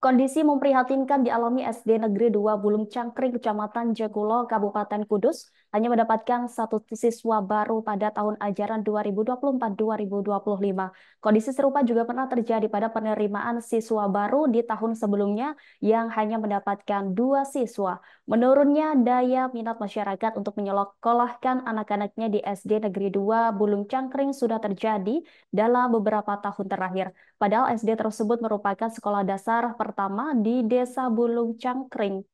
Kondisi memprihatinkan dialami SD Negeri 2 Bulung Cangkring, Kecamatan Jagulo, Kabupaten Kudus hanya mendapatkan satu siswa baru pada tahun ajaran 2024-2025. Kondisi serupa juga pernah terjadi pada penerimaan siswa baru di tahun sebelumnya yang hanya mendapatkan dua siswa. Menurunnya daya minat masyarakat untuk menyekolahkan anak-anaknya di SD Negeri 2 Bulung Cangkring sudah terjadi dalam beberapa tahun terakhir. Padahal SD tersebut merupakan sekolah dasar pertama di Desa Bulung Cangkring,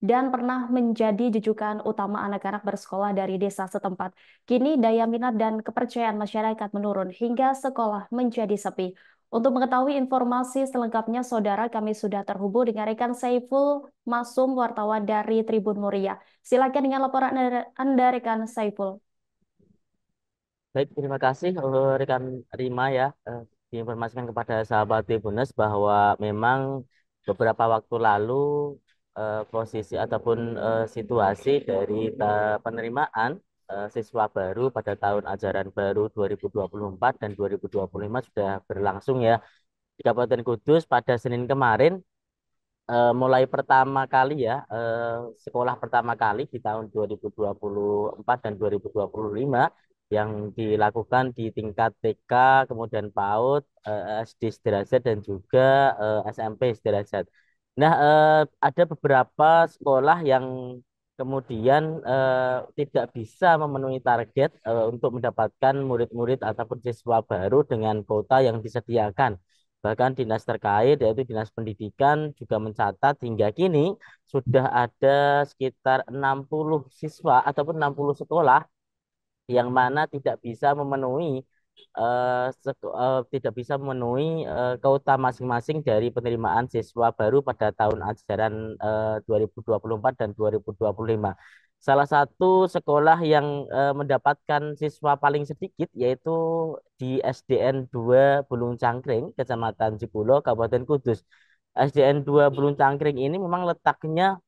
dan pernah menjadi jujukan utama anak-anak bersekolah dari desa setempat. Kini daya minat dan kepercayaan masyarakat menurun hingga sekolah menjadi sepi. Untuk mengetahui informasi selengkapnya, saudara kami sudah terhubung dengan rekan Saiful Masum, wartawan dari Tribun Muria. Silakan dengan laporan Anda, rekan Saiful. Baik, terima kasih eh, rekan Rima ya. Eh, diinformasikan kepada sahabat Tribunus bahwa memang beberapa waktu lalu uh, posisi ataupun uh, situasi dari penerimaan uh, siswa baru pada tahun ajaran baru 2024 dan 2025 sudah berlangsung ya di Kabupaten Kudus pada Senin kemarin uh, mulai pertama kali ya uh, sekolah pertama kali di tahun 2024 dan 2025 yang dilakukan di tingkat TK, kemudian PAUD, SD sederajat dan juga SMP sederajat. Nah, eh, ada beberapa sekolah yang kemudian eh, tidak bisa memenuhi target eh, untuk mendapatkan murid-murid ataupun siswa baru dengan kuota yang disediakan. Bahkan dinas terkait yaitu dinas pendidikan juga mencatat hingga kini sudah ada sekitar 60 siswa ataupun 60 sekolah yang mana tidak bisa memenuhi uh, uh, tidak bisa memenuhi uh, kuota masing-masing dari penerimaan siswa baru pada tahun ajaran uh, 2024 dan 2025. Salah satu sekolah yang uh, mendapatkan siswa paling sedikit yaitu di SDN 2 Bulung Cangkring, Kecamatan Cipulo, Kabupaten Kudus. SDN 2 Bulung Cangkring ini memang letaknya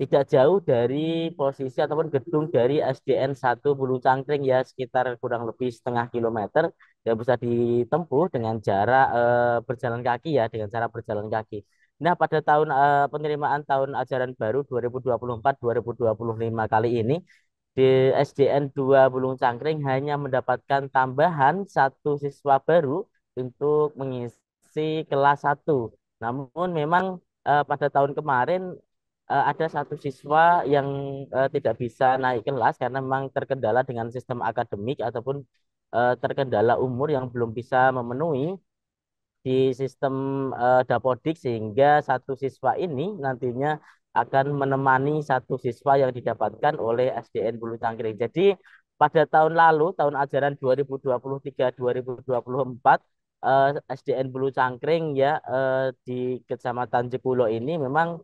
tidak jauh dari posisi ataupun gedung dari SDN 1 Bulu Cangkring ya sekitar kurang lebih setengah kilometer yang bisa ditempuh dengan jarak e, berjalan kaki ya dengan cara berjalan kaki. Nah, pada tahun e, penerimaan tahun ajaran baru 2024-2025 kali ini di SDN 2 bulu Cangkring hanya mendapatkan tambahan satu siswa baru untuk mengisi kelas 1. Namun memang eh, pada tahun kemarin uh, ada satu siswa yang uh, tidak bisa naik kelas karena memang terkendala dengan sistem akademik ataupun uh, terkendala umur yang belum bisa memenuhi di sistem uh, dapodik sehingga satu siswa ini nantinya akan menemani satu siswa yang didapatkan oleh SDN Bulu Cangkring. Jadi pada tahun lalu tahun ajaran 2023-2024 SDN Bulu Cangkring ya di Kecamatan Jekulo ini memang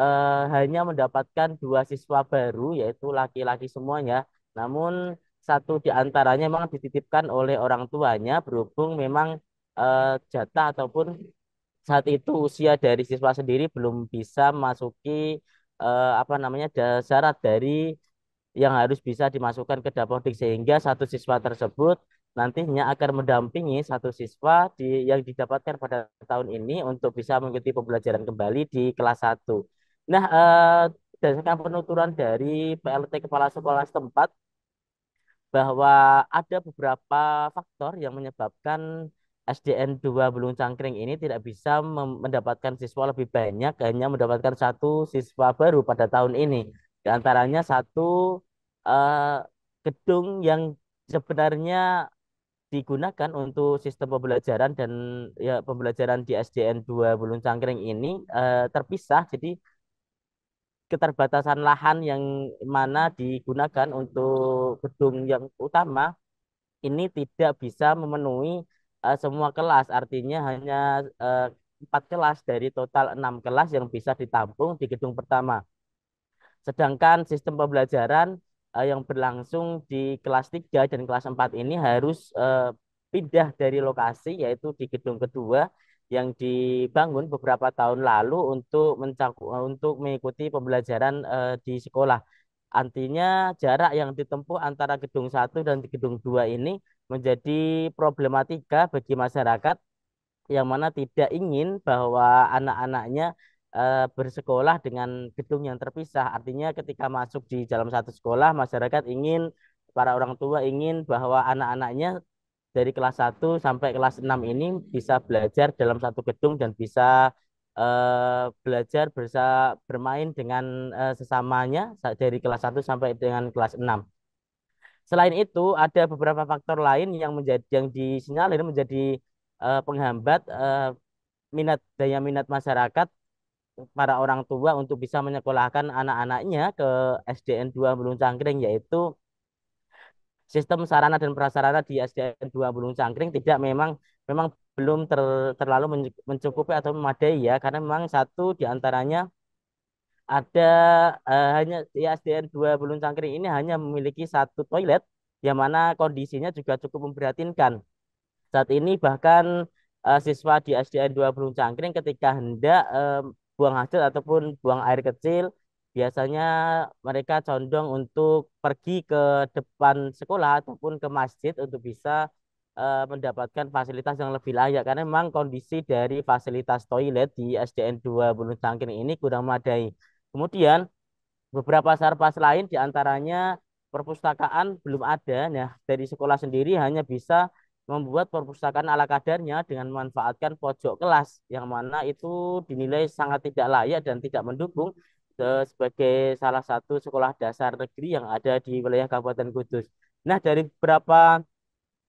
uh, hanya mendapatkan dua siswa baru yaitu laki-laki semuanya. Namun satu diantaranya memang dititipkan oleh orang tuanya berhubung memang uh, jatah ataupun saat itu usia dari siswa sendiri belum bisa masuki uh, apa namanya syarat dari yang harus bisa dimasukkan ke dapodik sehingga satu siswa tersebut nantinya akan mendampingi satu siswa di, yang didapatkan pada tahun ini untuk bisa mengikuti pembelajaran kembali di kelas 1. Nah, eh, penuturan dari PLT Kepala Sekolah setempat, bahwa ada beberapa faktor yang menyebabkan SDN 2 Belung Cangkring ini tidak bisa mendapatkan siswa lebih banyak, hanya mendapatkan satu siswa baru pada tahun ini. Di antaranya satu eh, gedung yang sebenarnya digunakan untuk sistem pembelajaran dan ya pembelajaran di SDN 2 Belung Cangkring ini eh, terpisah, jadi keterbatasan lahan yang mana digunakan untuk gedung yang utama ini tidak bisa memenuhi uh, semua kelas artinya hanya eh, empat uh, kelas dari total enam kelas yang bisa ditampung di gedung pertama sedangkan sistem pembelajaran uh, yang berlangsung di kelas 3 dan kelas 4 ini harus uh, pindah dari lokasi yaitu di gedung kedua yang dibangun beberapa tahun lalu untuk mencakup eh, untuk mengikuti pembelajaran uh, di sekolah. Artinya jarak yang ditempuh antara gedung satu dan gedung dua ini menjadi problematika bagi masyarakat yang mana tidak ingin bahwa anak-anaknya e, bersekolah dengan gedung yang terpisah. Artinya ketika masuk di dalam satu sekolah, masyarakat ingin para orang tua ingin bahwa anak-anaknya dari kelas 1 sampai kelas 6 ini bisa belajar dalam satu gedung dan bisa uh, belajar bisa bermain dengan uh, sesamanya dari kelas 1 sampai dengan kelas 6. Selain itu ada beberapa faktor lain yang menjadi yang disinyalir menjadi uh, penghambat uh, minat daya minat masyarakat para orang tua untuk bisa menyekolahkan anak-anaknya ke SDN 2 Belum Cangkring yaitu sistem sarana dan prasarana di SDN 2 Bulung Cangkring tidak memang memang belum ter, terlalu mencukupi atau memadai ya karena memang satu di antaranya ada uh, hanya di SDN 2 Bulung Cangkring ini hanya memiliki satu toilet yang mana kondisinya juga cukup memprihatinkan. Saat ini bahkan uh, siswa di SDN 2 Bulung Cangkring ketika hendak uh, buang hasil ataupun buang air kecil biasanya mereka condong untuk pergi ke depan sekolah ataupun ke masjid untuk bisa uh, mendapatkan fasilitas yang lebih layak karena memang kondisi dari fasilitas toilet di SDN 2 Bulu Cangkir ini kurang memadai. Kemudian beberapa sarpas lain diantaranya perpustakaan belum ada. Nah, dari sekolah sendiri hanya bisa membuat perpustakaan ala kadarnya dengan memanfaatkan pojok kelas yang mana itu dinilai sangat tidak layak dan tidak mendukung sebagai salah satu sekolah dasar negeri yang ada di wilayah Kabupaten Kudus. Nah, dari beberapa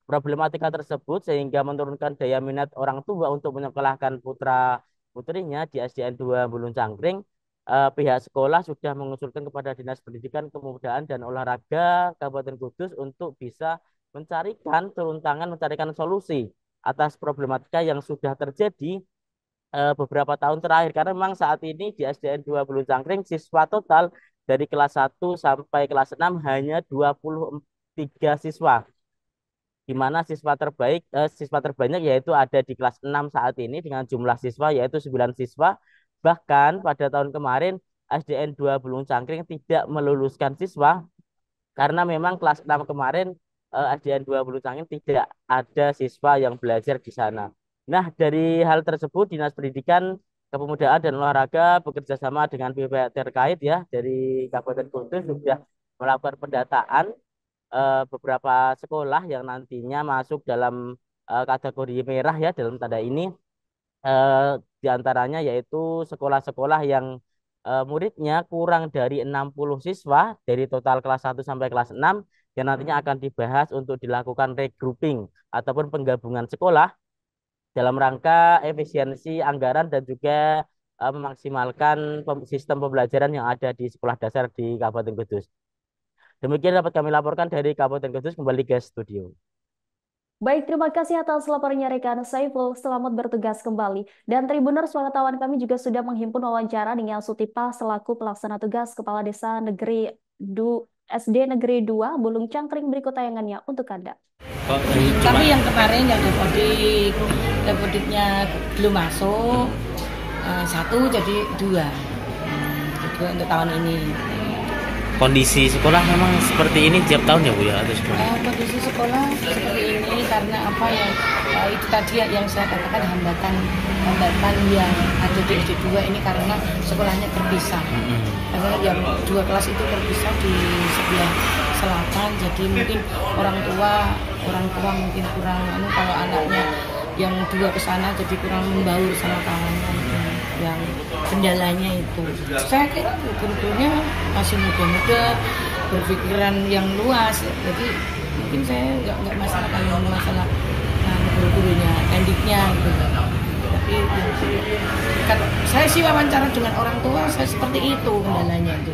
problematika tersebut sehingga menurunkan daya minat orang tua untuk menyekolahkan putra putrinya di SDN 2 Bulun Cangkring, eh, pihak sekolah sudah mengusulkan kepada Dinas Pendidikan kemudahan dan Olahraga Kabupaten Kudus untuk bisa mencarikan turun tangan mencarikan solusi atas problematika yang sudah terjadi uh, beberapa tahun terakhir karena memang saat ini di SDN 2 Bulu Cangkring siswa total dari kelas 1 sampai kelas 6 hanya 23 siswa. Di mana siswa terbaik uh, siswa terbanyak yaitu ada di kelas 6 saat ini dengan jumlah siswa yaitu 9 siswa. Bahkan pada tahun kemarin SDN 2 Belung Cangkring tidak meluluskan siswa karena memang kelas 6 kemarin SDN 2 Belung Cangkring tidak ada siswa yang belajar di sana. Nah, dari hal tersebut Dinas Pendidikan Kepemudaan dan Olahraga bekerjasama dengan BPH terkait ya dari Kabupaten Kudus sudah melakukan pendataan eh, beberapa sekolah yang nantinya masuk dalam eh, kategori merah ya dalam tanda ini Di eh, diantaranya yaitu sekolah-sekolah yang muridnya kurang dari 60 siswa dari total kelas 1 sampai kelas 6 yang nantinya hmm. akan dibahas untuk dilakukan regrouping ataupun penggabungan sekolah dalam rangka efisiensi anggaran dan juga uh, memaksimalkan sistem pembelajaran yang ada di sekolah dasar di Kabupaten Kudus. Demikian dapat kami laporkan dari Kabupaten Kudus kembali ke studio. Baik, terima kasih atas laporannya rekan Saiful. Selamat bertugas kembali. Dan Tribuner wartawan kami juga sudah menghimpun wawancara dengan Sutipa selaku pelaksana tugas Kepala Desa Negeri Du SD Negeri 2 Bulung Cangkring berikut tayangannya untuk Anda. Tapi yang kemarin yang depodik, depodiknya belum masuk eh, satu jadi dua, kedua hmm, untuk tahun ini. Kondisi sekolah memang seperti ini tiap tahun ya bu ya atau sekolah? Eh, kondisi sekolah seperti ini karena apa ya eh, itu tadi ya yang saya katakan hambatan hambatan yang ada di SD 2 ini karena sekolahnya terpisah. Karena yang dua kelas itu terpisah di sebelah selatan jadi mungkin orang tua kurang tua mungkin kurang anu kalau anaknya yang dua ke sana jadi kurang membaur sama kawannya hmm. yang kendalanya itu saya kira tentunya masih muda-muda berpikiran yang luas jadi mungkin saya nggak nggak masalah kalau masalah nah, guru-gurunya endiknya gitu tapi kan, saya sih wawancara dengan orang tua saya seperti itu kendalanya itu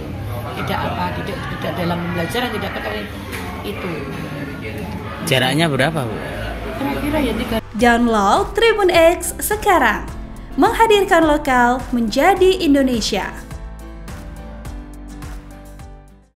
tidak apa tidak tidak dalam pembelajaran tidak ketahui itu Jaraknya berapa, Bu? Kira-kira ya tiga. Download Tribun X sekarang. Menghadirkan lokal menjadi Indonesia.